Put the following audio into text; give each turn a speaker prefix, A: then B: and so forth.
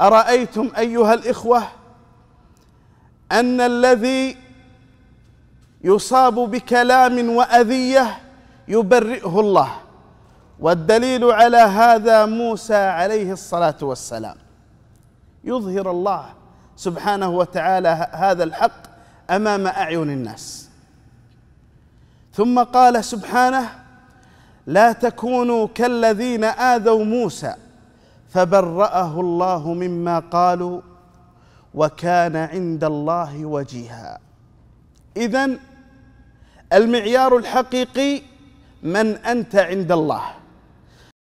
A: ارايتم ايها الاخوه ان الذي يصاب بكلام واذيه يبرئه الله والدليل على هذا موسى عليه الصلاه والسلام يظهر الله سبحانه وتعالى هذا الحق امام اعين الناس ثم قال سبحانه لا تكونوا كالذين اذوا موسى فبرأه الله مما قالوا وكان عند الله وجيها إذا المعيار الحقيقي
B: من أنت عند الله